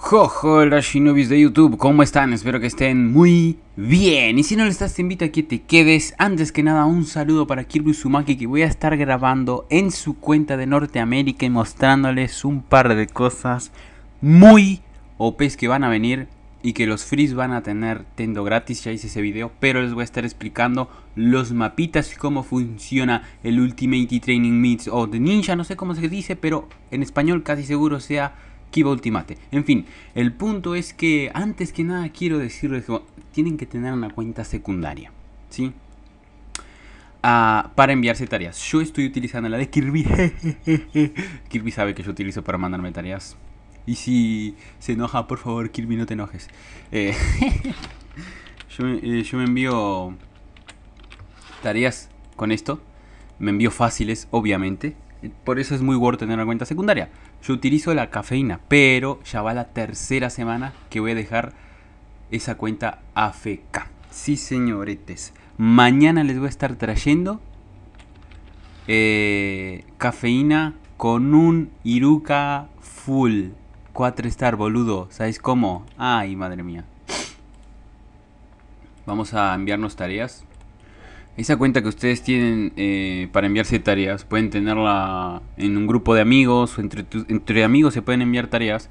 Jojo, shinobis de YouTube, ¿cómo están? Espero que estén muy bien. Y si no les estás, te invito a que te quedes. Antes que nada, un saludo para Kirby Sumaki que voy a estar grabando en su cuenta de Norteamérica y mostrándoles un par de cosas muy OPs que van a venir y que los frees van a tener Tendo gratis, ya hice ese video, pero les voy a estar explicando los mapitas y cómo funciona el Ultimate Training Meets o The Ninja, no sé cómo se dice, pero en español casi seguro sea Kiva Ultimate. En fin, el punto es que antes que nada quiero decirles que tienen que tener una cuenta secundaria, ¿sí? Ah, para enviarse tareas. Yo estoy utilizando la de Kirby. Kirby sabe que yo utilizo para mandarme tareas. Y si se enoja, por favor, Kirby, no te enojes. Eh, yo, eh, yo me envío tareas con esto. Me envío fáciles, obviamente. Por eso es muy bueno tener una cuenta secundaria. Yo utilizo la cafeína, pero ya va la tercera semana que voy a dejar esa cuenta AFK. Sí, señoretes. Mañana les voy a estar trayendo eh, cafeína con un Iruka full. 4 star, boludo. ¿Sabes cómo? Ay, madre mía. Vamos a enviarnos tareas. Esa cuenta que ustedes tienen eh, para enviarse tareas, pueden tenerla en un grupo de amigos, entre, entre amigos se pueden enviar tareas,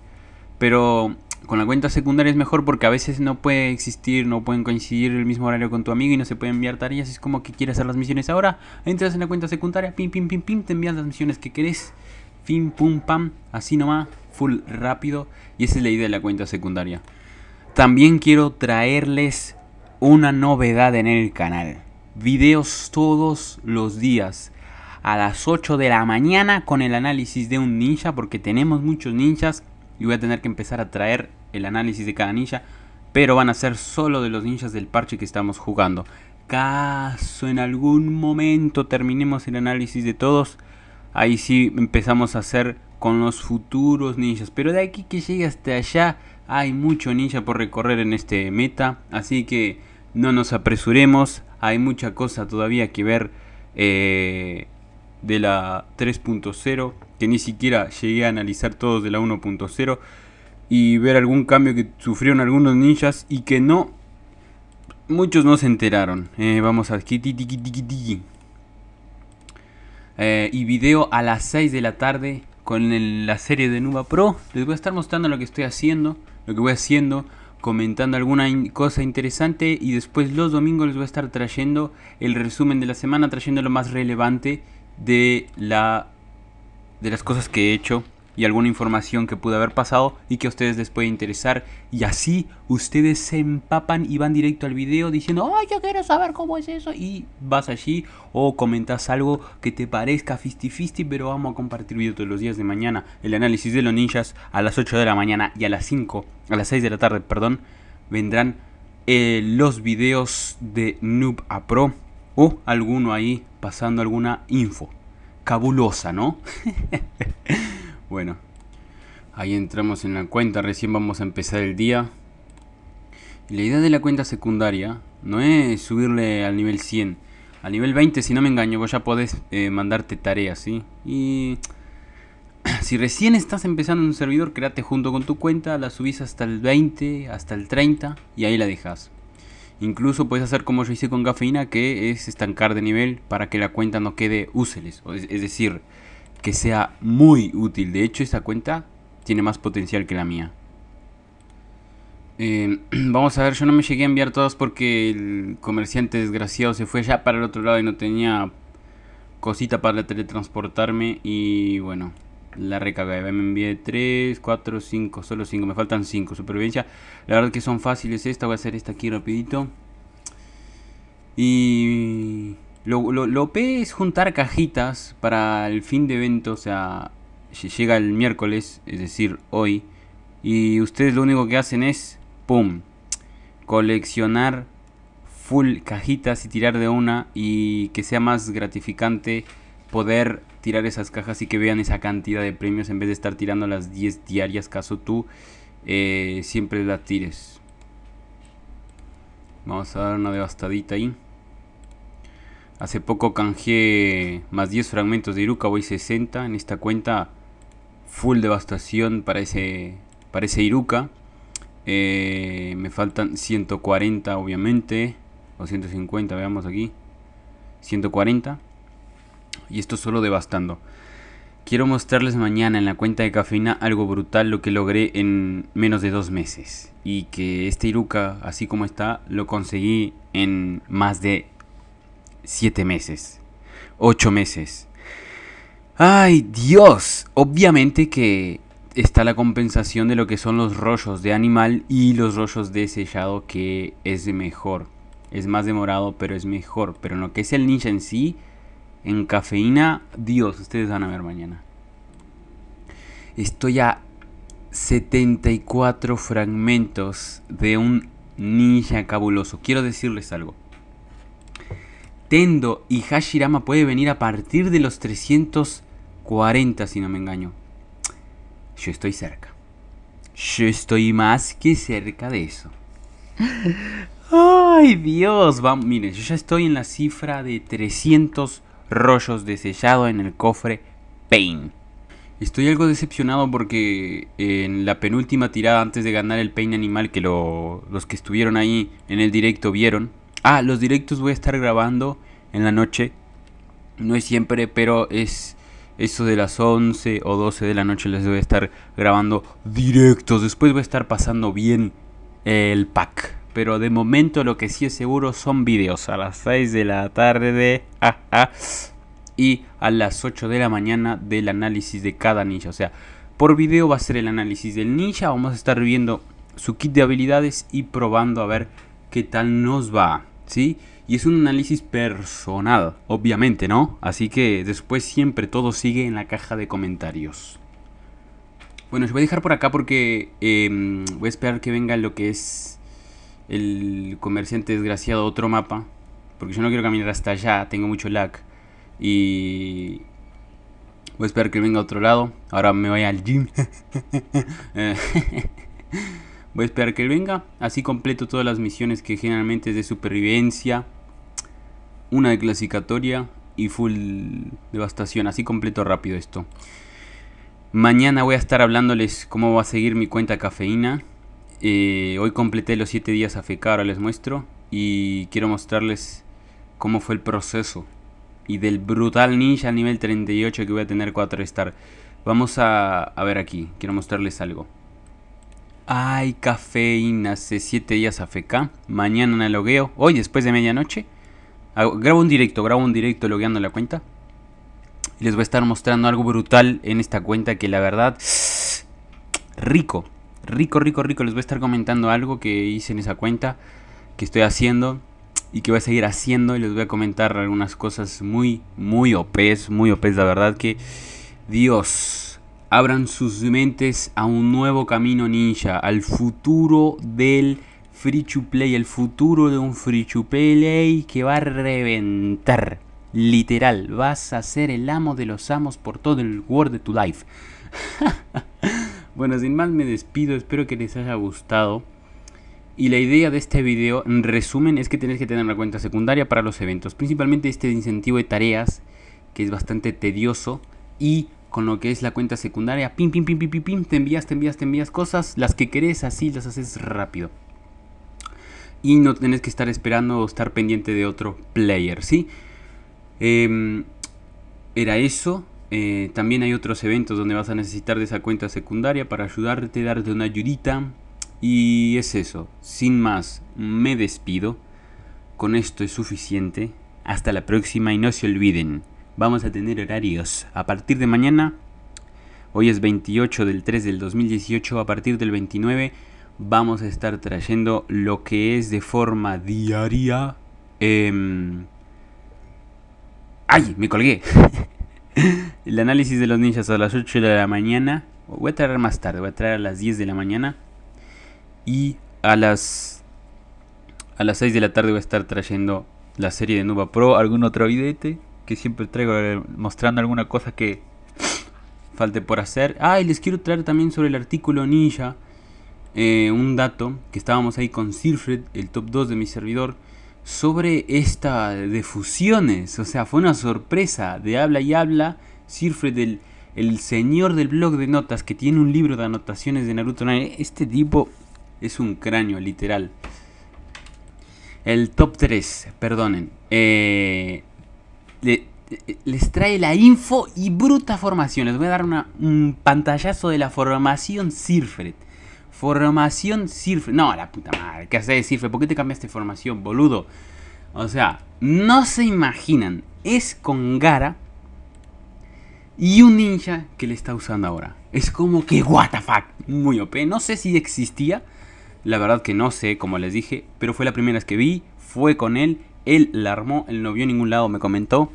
pero con la cuenta secundaria es mejor porque a veces no puede existir, no pueden coincidir el mismo horario con tu amigo y no se pueden enviar tareas. Es como que quieres hacer las misiones ahora, entras en la cuenta secundaria, pim, pim, pim, pim, te envías las misiones que querés, Pim, pum, pam, así nomás, full rápido. Y esa es la idea de la cuenta secundaria. También quiero traerles una novedad en el canal videos todos los días a las 8 de la mañana con el análisis de un ninja porque tenemos muchos ninjas y voy a tener que empezar a traer el análisis de cada ninja pero van a ser solo de los ninjas del parche que estamos jugando caso en algún momento terminemos el análisis de todos ahí sí empezamos a hacer con los futuros ninjas pero de aquí que llegue hasta allá hay mucho ninja por recorrer en este meta así que no nos apresuremos hay mucha cosa todavía que ver eh, de la 3.0, que ni siquiera llegué a analizar todos de la 1.0, y ver algún cambio que sufrieron algunos ninjas y que no, muchos no se enteraron. Eh, vamos a... Eh, y video a las 6 de la tarde con la serie de Nuba Pro. Les voy a estar mostrando lo que estoy haciendo, lo que voy haciendo, comentando alguna cosa interesante y después los domingos les voy a estar trayendo el resumen de la semana, trayendo lo más relevante de, la, de las cosas que he hecho y alguna información que pudo haber pasado y que a ustedes les puede interesar. Y así ustedes se empapan y van directo al video diciendo, ¡ay, yo quiero saber cómo es eso! Y vas allí o comentas algo que te parezca fistifisti. pero vamos a compartir video todos los días de mañana. El análisis de los ninjas a las 8 de la mañana y a las 5, a las 6 de la tarde, perdón, vendrán eh, los videos de Noob a Pro o alguno ahí pasando alguna info. Cabulosa, ¿no? Bueno, ahí entramos en la cuenta, recién vamos a empezar el día. La idea de la cuenta secundaria no es subirle al nivel 100. Al nivel 20, si no me engaño, vos ya podés eh, mandarte tareas, ¿sí? Y si recién estás empezando un servidor, créate junto con tu cuenta, la subís hasta el 20, hasta el 30 y ahí la dejas. Incluso puedes hacer como yo hice con Gafina, que es estancar de nivel para que la cuenta no quede úseles. Es decir, que sea muy útil. De hecho, esta cuenta tiene más potencial que la mía. Em, vamos a ver, yo no me llegué a enviar todas porque el comerciante desgraciado se fue ya para el otro lado y no tenía cosita para teletransportarme. Y bueno, la recagué. Me envié 3, 4, 5, solo 5. Me faltan 5. Supervivencia. La verdad que son fáciles esta. Voy a hacer esta aquí rapidito. Y lo, P es juntar cajitas para el fin de evento, o sea, llega el miércoles, es decir, hoy, y ustedes lo único que hacen es, ¡pum!, coleccionar full cajitas y tirar de una y que sea más gratificante poder tirar esas cajas y que vean esa cantidad de premios en vez de estar tirando las 10 diarias, caso tú eh, siempre las tires. Vamos a dar una devastadita ahí. Hace poco canjeé más 10 fragmentos de Iruka, voy 60 en esta cuenta. Full devastación para ese, para ese Iruka. Eh, me faltan 140 obviamente. O 150, veamos aquí. 140. Y esto solo devastando. Quiero mostrarles mañana en la cuenta de cafeína algo brutal lo que logré en menos de dos meses. Y que este Iruka, así como está, lo conseguí en más de siete meses, ocho meses. ¡Ay, Dios! Obviamente que está la compensación de lo que son los rollos de animal y los rollos de sellado que es mejor. Es más demorado, pero es mejor. Pero en lo que es el ninja en sí, en cafeína, Dios, ustedes van a ver mañana. Estoy a 74 fragmentos de un ninja cabuloso. Quiero decirles algo. Tendo y Hashirama puede venir a partir de los 340, si no me engaño. Yo estoy cerca. Yo estoy más que cerca de eso. Ay, Dios. miren, yo ya estoy en la cifra de 300 rollos de sellado en el cofre Pain. Estoy algo decepcionado porque en la penúltima tirada antes de ganar el Pain Animal que los que estuvieron ahí en el directo vieron, Ah, los directos voy a estar grabando en la noche. No es siempre, pero es eso de las 11 o 12 de la noche les voy a estar grabando directos. Después voy a estar pasando bien el pack. Pero de momento lo que sí es seguro son videos. A las 6 de la tarde. Ah, ah, y a las 8 de la mañana del análisis de cada ninja. O sea, por video va a ser el análisis del ninja. Vamos a estar viendo su kit de habilidades y probando a ver qué tal nos va, ¿sí? Y es un análisis personal, obviamente, ¿no? Así que después siempre todo sigue en la caja de comentarios. Bueno, se voy a dejar por acá porque em, voy a esperar que venga lo que es el comerciante desgraciado otro mapa. Porque yo no quiero caminar hasta allá, tengo mucho lag. Y voy a esperar que venga a otro lado. Ahora me voy al gym. Eh, Voy a esperar que él venga. Así completo todas las misiones que generalmente es de supervivencia. Una de clasificatoria y full devastación. Así completo rápido esto. Mañana voy a estar hablándoles cómo va a seguir mi cuenta cafeína. Eh, hoy completé los 7 días a ahora les muestro. Y quiero mostrarles cómo fue el proceso. Y del brutal ninja a nivel 38 que voy a tener 4 star. Vamos a ver aquí, quiero mostrarles algo. Ay, cafeína, hace 7 días a FK. Mañana logueo Hoy, después de medianoche. Grabo un directo, grabo un directo logueando la cuenta. Y les voy a estar mostrando algo brutal en esta cuenta que la verdad... Rico, rico, rico, rico. Les voy a estar comentando algo que hice en esa cuenta. Que estoy haciendo y que voy a seguir haciendo. Y les voy a comentar algunas cosas muy, muy opes Muy opes la verdad que... Dios, Abran sus mentes a un nuevo camino ninja, al futuro del free to play, el futuro de un free to play que va a reventar. Literal, vas a ser el amo de los amos por todo el World de tu Life. bueno, sin más me despido, espero que les haya gustado. Y la idea de este video, en resumen, es que tenés que tener una cuenta secundaria para los eventos. Principalmente este incentivo de tareas, que es bastante tedioso. Y con lo que es la cuenta secundaria. Pim, pim, pim, pim, pim, pim, te envías, te envías, te envías cosas, las que querés así las haces rápido. Y no tenés que estar esperando o estar pendiente de otro player, ¿sí? Em, era eso. Eh, también hay otros eventos donde vas a necesitar de esa cuenta secundaria para ayudarte, darte una ayudita. Y es eso. Sin más, me despido. Con esto es suficiente. Hasta la próxima y no se olviden vamos a tener horarios. A partir de mañana, hoy es 28 del 3 del 2018, a partir del 29 vamos a estar trayendo lo que es de forma diaria. Em, ¡Ay! Me colgué. El análisis de los ninjas a las 8 de la mañana. Voy a traer más tarde, voy a traer a las 10 de la mañana. Y a las, a las 6 de la tarde voy a estar trayendo la serie de Nuba Pro, algún otro videte que siempre traigo eh, mostrando alguna cosa que falte por hacer. Ah, y les quiero traer también sobre el artículo Ninja eh, un dato que estábamos ahí con Sirfred. el top 2 de mi servidor, sobre esta de fusiones. O sea, fue una sorpresa de habla y habla. Sirfred, el, el señor del blog de notas que tiene un libro de anotaciones de Naruto este tipo es un cráneo, literal. El top 3, perdonen. Eh, les trae la info y bruta formación. Les voy a dar una, un pantallazo de la formación Sirfred. Formación Sirfred. No, la puta madre, ¿qué haces Sirfred? ¿Por qué te cambiaste formación, boludo? O sea, no se imaginan. Es con Gara y un ninja que le está usando ahora. Es como que, what the fuck, muy OP. No sé si existía. La verdad que no sé, como les dije, pero fue la primera vez que vi, fue con él él la armó, él no vio ningún lado, me comentó.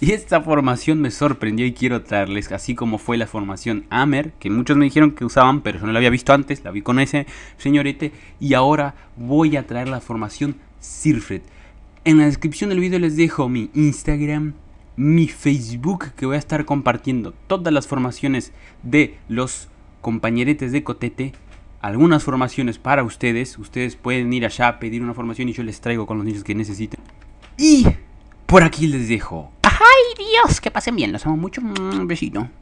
Y esta formación me sorprendió y quiero traerles, así como fue la formación Amer, que muchos me dijeron que usaban, pero yo no la había visto antes, la vi con ese señorete. Y ahora voy a traer la formación Sirfred. En la descripción del video les dejo mi Instagram, mi Facebook, que voy a estar compartiendo todas las formaciones de los compañeretes de Cotete algunas formaciones para ustedes. Ustedes pueden ir allá, a pedir una formación y yo les traigo con los niños que necesiten. Y por aquí les dejo. ¡Ay, Dios! Que pasen bien, los amo mucho. Un mm, besito.